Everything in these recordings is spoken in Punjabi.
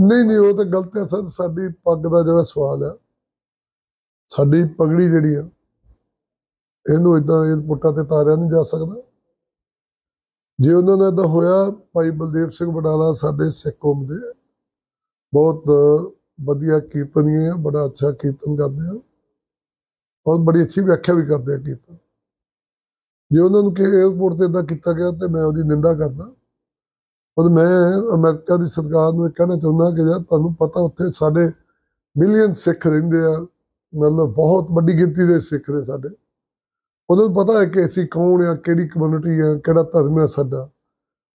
ਨਹੀਂ ਨਹੀਂ ਉਹ ਤਾਂ ਗਲਤ ਹੈ ਸਰ ਸਾਡੀ ਪੱਗ ਦਾ ਜਿਹੜਾ ਸਵਾਲ ਆ ਸਾਡੀ ਪਗੜੀ ਜਿਹੜੀ ਆ ਇਹਨੂੰ ਇਦਾਂ ਇਹ ਪੁੱਟਾ ਤੇ ਤਾਰਿਆ ਨਹੀਂ ਜਾ ਸਕਦਾ ਜੇ ਉਹਨਾਂ ਨਾਲ ਇਦਾਂ ਹੋਇਆ ਭਾਈ ਬਲਦੇਵ ਸਿੰਘ ਬਡਾਲਾ ਸਾਡੇ ਸਿੱਖ ਕੌਮ ਦੇ ਬਹੁਤ ਵਧੀਆ ਕੀਰਤਨੀ ਹੈ ਬੜਾ ਅੱਛਾ ਕੀਰਤਨ ਕਰਦੇ ਆ ਬਹੁਤ ਬੜੀ ਅੱਛੀ ਵਿਆਖਿਆ ਵੀ ਕਰਦੇ ਆ ਕੀਰਤਨ ਜੇ ਉਹਨਾਂ ਨੂੰ ਕਿ 에어ਪੋਰਟ ਤੇ ਇਦਾਂ ਕੀਤਾ ਗਿਆ ਤੇ ਮੈਂ ਉਹਦੀ ਨਿੰਦਾ ਕਰਦਾ ਪਰ ਮੈਂ ਅਮਰੀਕਾ ਦੀ ਸਰਕਾਰ ਨੂੰ ਇਹ ਕਹਿਣਾ ਚਾਹੁੰਦਾ ਕਿ ਜੇ ਤੁਹਾਨੂੰ ਪਤਾ ਉੱਥੇ ਸਾਡੇ ਮਿਲੀਅਨ ਸਿੱਖ ਰਹਿੰਦੇ ਆ ਮਤਲਬ ਬਹੁਤ ਵੱਡੀ ਗਿਣਤੀ ਦੇ ਸਿੱਖ ਨੇ ਸਾਡੇ ਉਹਨਾਂ ਨੂੰ ਪਤਾ ਹੈ ਕਿ ਅਸੀਂ ਕੌਣ ਆ ਕਿਹੜੀ ਕਮਿਊਨਿਟੀ ਆ ਕਿਹੜਾ ਧਰਮ ਆ ਸਾਡਾ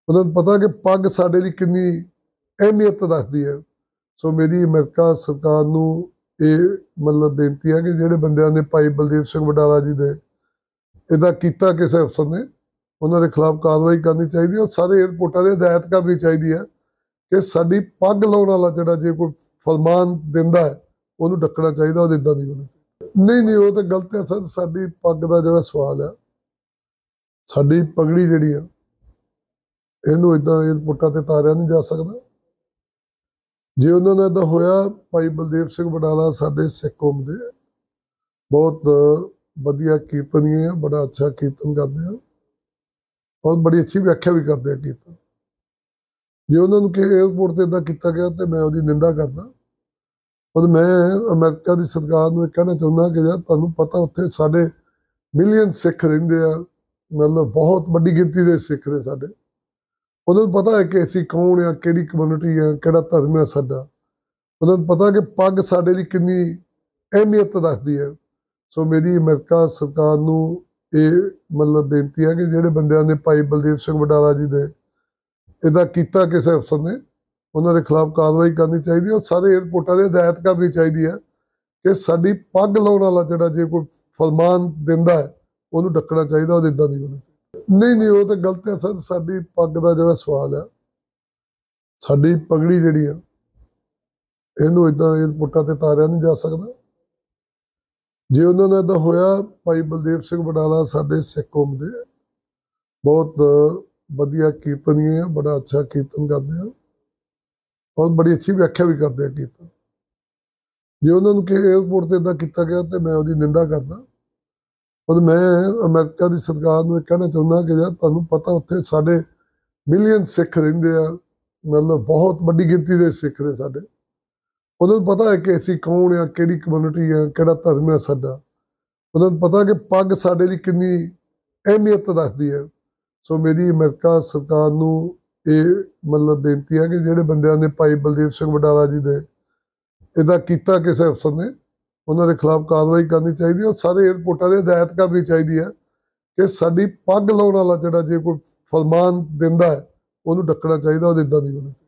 ਉਹਨਾਂ ਨੂੰ ਪਤਾ ਕਿ ਪੱਗ ਸਾਡੇ ਲਈ ਕਿੰਨੀ ਅਹਿਮੀਅਤ ਰੱਖਦੀ ਹੈ ਸੋ ਮੇਰੀ ਅਮਰੀਕਾ ਸਰਕਾਰ ਨੂੰ ਇਹ ਮਤਲਬ ਬੇਨਤੀ ਹੈ ਕਿ ਜਿਹੜੇ ਬੰਦਿਆਂ ਨੇ ਭਾਈ ਬਲਦੇਵ ਸਿੰਘ ਵਡਾਲਾ ਜੀ ਦੇ ਇਹਦਾ ਕੀਤਾ ਕਿਸੇ ਅਫਸਰ ਨੇ ਉਹਨਾਂ ਦੇ ਖਿਲਾਫ ਕਾਰਵਾਈ ਕਰਨੀ ਚਾਹੀਦੀ ਹੈ ਸਾਰੇ 에어ਪੋਰਟਾਂ ਦੇ ਹਦਾਇਤ ਕਰਨੀ ਚਾਹੀਦੀ ਹੈ ਕਿ ਸਾਡੀ ਪੱਗ ਲਾਉਣ ਵਾਲਾ ਜਿਹੜਾ ਜੇ ਕੋਈ ਫਰਮਾਨ ਦਿੰਦਾ ਹੈ ਉਹਨੂੰ ਡੱਕਣਾ ਚਾਹੀਦਾ ਉਹ ਇਦਾਂ ਨਹੀਂ ਹੋਣਾ ਨਹੀਂ ਨਹੀਂ ਉਹ ਤਾਂ ਗਲਤ ਹੈ ਸਰ ਸਾਡੀ ਪੱਗ ਦਾ ਜਿਹੜਾ ਸਵਾਲ ਹੈ ਸਾਡੀ ਪਗੜੀ ਜਿਹੜੀ ਆ ਇਹਨੂੰ ਇਦਾਂ 에어ਪੋਰਟਾਂ ਤੇ ਤਾਰਿਆ ਨਹੀਂ ਜਾ ਸਕਦਾ ਜੇ ਉਹਨਾਂ ਨਾਲ ਇਦਾਂ ਹੋਇਆ ਭਾਈ ਬਲਦੇਵ ਸਿੰਘ ਬਡਾਲਾ ਸਾਡੇ ਸਿੱਖ ਦੇ ਬਹੁਤ ਵਧੀਆ ਕੀਰਤਨੀਏ ਬੜਾ ਅੱਛਾ ਕੀਰਤਨ ਕਰਦੇ ਆ ਬਹੁਤ ਬੜੀ ਅੱਛੀ ਵਿਆਖਿਆ ਵੀ ਕਰਦੇ ਆ ਕੀਤਾ ਜੇ ਉਹਨਾਂ ਨੂੰ ਕਿ ਏਅਰਪੋਰਟ ਤੇ ਇਦਾਂ ਕੀਤਾ ਗਿਆ ਤੇ ਮੈਂ ਉਹਦੀ ਨਿੰਦਾ ਕਰਦਾ ਉਹ ਮੈਂ ਅਮਰੀਕਾ ਦੀ ਸਰਕਾਰ ਨੂੰ ਇਹ ਕਹਿਣਾ ਚਾਹੁੰਦਾ ਕਿ ਜੇ ਤੁਹਾਨੂੰ ਪਤਾ ਉੱਥੇ ਸਾਡੇ ਮਿਲੀਅਨ ਸਿੱਖ ਰਹਿੰਦੇ ਆ ਮਤਲਬ ਬਹੁਤ ਵੱਡੀ ਗਿਣਤੀ ਦੇ ਸਿੱਖ ਨੇ ਸਾਡੇ ਉਹਨਾਂ ਨੂੰ ਪਤਾ ਹੈ ਕਿ ਅਸੀਂ ਕੌਣ ਆ ਕਿਹੜੀ ਕਮਿਊਨਿਟੀ ਆ ਕਿਹੜਾ ਧਰਮ ਆ ਸਾਡਾ ਉਹਨਾਂ ਨੂੰ ਪਤਾ ਕਿ ਪੱਗ ਸਾਡੇ ਲਈ ਕਿੰਨੀ ਅਹਿਮੀਅਤ ਰੱਖਦੀ ਹੈ ਸੋ ਮੇਰੀ ਅਮਰੀਕਾ ਸਰਕਾਰ ਨੂੰ ਇਹ ਮਤਲਬ ਬੇਨਤੀ ਹੈ ਕਿ ਜਿਹੜੇ ਬੰਦਿਆਂ ਨੇ ਭਾਈ ਬਲਦੇਵ ਸਿੰਘ ਬਟਾਲਾ ਜੀ ਦੇ ਇਹਦਾ ਕੀਤਾ ਕਿਸੇ ਅਫਸਰ ਨੇ ਉਹਨਾਂ ਦੇ ਖਿਲਾਫ ਕਾਰਵਾਈ ਕਰਨੀ ਚਾਹੀਦੀ ਹੈ ਸਾਰੇ 에ਰਪੋਰਟਾਂ ਦੇ ਹਦਾਇਤ ਕਰਨੀ ਚਾਹੀਦੀ ਹੈ ਕਿ ਸਾਡੀ ਪੱਗ ਲਾਉਣ ਵਾਲਾ ਜਿਹੜਾ ਜੇ ਕੋਈ ਫਰਮਾਨ ਦਿੰਦਾ ਹੈ ਉਹਨੂੰ ਡੱਕਣਾ ਚਾਹੀਦਾ ਉਹ ਇਦਾਂ ਨਹੀਂ ਹੋਣਾ ਨਹੀਂ ਨਹੀਂ ਉਹ ਤਾਂ ਗਲਤ ਹੈ ਸਰ ਸਾਡੀ ਪੱਗ ਦਾ ਜਿਹੜਾ ਸਵਾਲ ਹੈ ਸਾਡੀ ਪਗੜੀ ਜਿਹੜੀ ਆ ਇਹਨੂੰ ਇਦਾਂ 에ਰਪੋਰਟਾਂ ਤੇ ਤਾਰਿਆ ਨਹੀਂ ਜਾ ਸਕਦਾ ਜੇ ਉਹਨਾਂ ਨਾਲ ਤਾਂ ਹੋਇਆ ਭਾਈ ਬਲਦੇਵ ਸਿੰਘ ਬਡਾਲਾ ਸਾਡੇ ਸਿੱਖ ਕੌਮ ਦੇ ਬਹੁਤ ਵਧੀਆ ਕੀਰਤਨੀਏ ਆ ਬੜਾ ਅੱਛਾ ਕੀਰਤਨ ਕਰਦੇ ਆ ਬਹੁਤ ਬੜੀ ਅੱਛੀ ਵਿਆਖਿਆ ਵੀ ਕਰਦੇ ਆ ਕੀਰਤਨ ਜੇ ਉਹਨਾਂ ਨੂੰ ਕਿ ਏਅਰਪੋਰਟ ਤੇ ਇਦਾਂ ਕੀਤਾ ਗਿਆ ਤੇ ਮੈਂ ਉਹਦੀ ਨਿੰਦਾ ਕਰਦਾ ਪਰ ਮੈਂ ਅਮਰੀਕਾ ਦੀ ਸਰਕਾਰ ਨੂੰ ਇਹ ਕਹਿਣਾ ਚਾਹੁੰਦਾ ਕਿ ਜਦ ਤੁਹਾਨੂੰ ਪਤਾ ਉੱਥੇ ਸਾਡੇ ਮਿਲੀਅਨ ਸਿੱਖ ਰਹਿੰਦੇ ਆ ਮਤਲਬ ਬਹੁਤ ਵੱਡੀ ਗਿਣਤੀ ਦੇ ਸਿੱਖ ਨੇ ਸਾਡੇ ਉਹਨਾਂ ਨੂੰ ਪਤਾ ਹੈ ਕਿ ਅਸੀਂ ਕੌਣ ਆ ਕਿਹੜੀ ਕਮਿਊਨਿਟੀ ਆ ਕਿਹੜਾ ਧਰਮ ਆ ਸਾਡਾ ਉਹਨਾਂ ਨੂੰ ਪਤਾ ਕਿ ਪੱਗ ਸਾਡੇ ਲਈ ਕਿੰਨੀ ਅਹਿਮੀਅਤ ਰੱਖਦੀ ਹੈ ਸੋ ਮੇਰੀ ਅਮਰੀਕਾ ਸਰਕਾਰ ਨੂੰ ਇਹ ਮਤਲਬ ਬੇਨਤੀ ਹੈ ਕਿ ਜਿਹੜੇ ਬੰਦਿਆਂ ਨੇ ਭਾਈ ਬਲਦੇਵ ਸਿੰਘ ਵਡਾਲਾ ਜੀ ਦੇ ਇਹਦਾ ਕੀਤਾ ਕਿਸੇ ਅਫਸਰ ਨੇ ਉਹਨਾਂ ਦੇ ਖਿਲਾਫ ਕਾਰਵਾਈ ਕਰਨੀ ਚਾਹੀਦੀ ਹੈ ਸਾਰੇ 에ਰਪੋਰਟਾਂ ਦੇ ਹਦਾਇਤ ਕਰਨੀ ਚਾਹੀਦੀ ਹੈ ਕਿ ਸਾਡੀ ਪੱਗ ਲਾਉਣ ਵਾਲਾ ਜਿਹੜਾ ਜੇ ਕੋਈ ਫਰਮਾਨ ਦਿੰਦਾ ਹੈ ਉਹਨੂੰ ਡੱਕਣਾ ਚਾਹੀਦਾ ਉਹਦੇ ਇਦਾਂ ਨਹੀਂ ਹੋਣਾ